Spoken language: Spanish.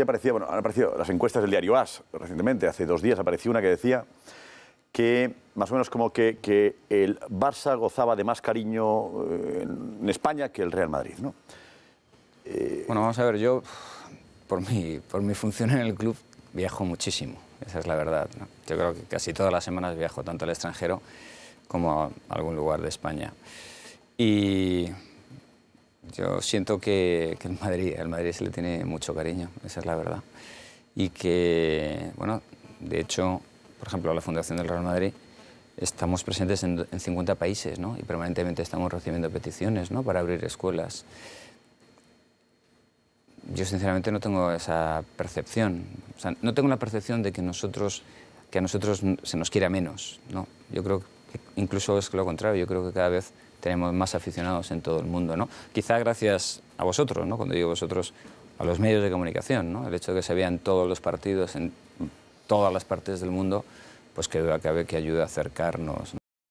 aparecido, bueno, han aparecido las encuestas del diario AS recientemente, hace dos días apareció una que decía que más o menos como que, el Barça gozaba de más cariño eh, en España que el Real Madrid, ¿no? Eh, bueno, vamos a ver, yo por mi, por mi función en el club viajo muchísimo, esa es la verdad. ¿no? Yo creo que casi todas las semanas viajo tanto al extranjero como a algún lugar de España. Y yo siento que, el Madrid, al Madrid se le tiene mucho cariño, esa es la verdad. Y que, bueno, de hecho, por ejemplo, la Fundación del Real Madrid, estamos presentes en, 50 países, ¿no? Y permanentemente estamos recibiendo peticiones, ¿no? Para abrir escuelas. Yo sinceramente no tengo esa percepción. O sea, no tengo la percepción de que nosotros, que a nosotros se nos quiera menos, ¿no? Yo creo incluso es lo contrario, yo creo que cada vez tenemos más aficionados en todo el mundo. ¿no? Quizá gracias a vosotros, ¿no? cuando digo vosotros, a los medios de comunicación, ¿no? el hecho de que se vean todos los partidos en todas las partes del mundo, pues que duda cabe que ayuda a acercarnos